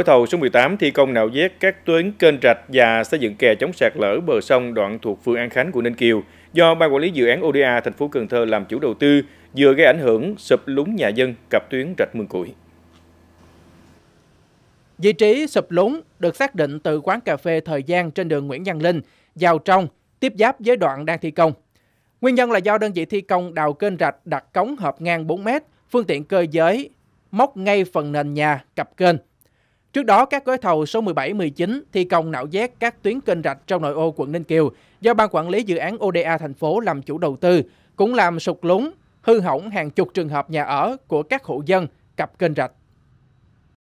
Gói thầu số 18 thi công nạo vét các tuyến kênh rạch và xây dựng kè chống sạt lở bờ sông đoạn thuộc phường An Khánh, của Ninh Kiều do Ban quản lý dự án ODA thành phố Cần Thơ làm chủ đầu tư vừa gây ảnh hưởng sụp lún nhà dân cặp tuyến rạch Mương Củi. Vị trí sụp lún được xác định từ quán cà phê Thời gian trên đường Nguyễn Văn Linh vào trong tiếp giáp với đoạn đang thi công. Nguyên nhân là do đơn vị thi công đào kênh rạch đặt cống hợp ngang 4 m, phương tiện cơ giới móc ngay phần nền nhà cặp kênh Trước đó, các gói thầu số 17, 19 thi công nạo vét các tuyến kênh rạch trong nội ô quận Ninh Kiều do Ban quản lý dự án ODA thành phố làm chủ đầu tư, cũng làm sụt lún, hư hỏng hàng chục trường hợp nhà ở của các hộ dân cặp kênh rạch.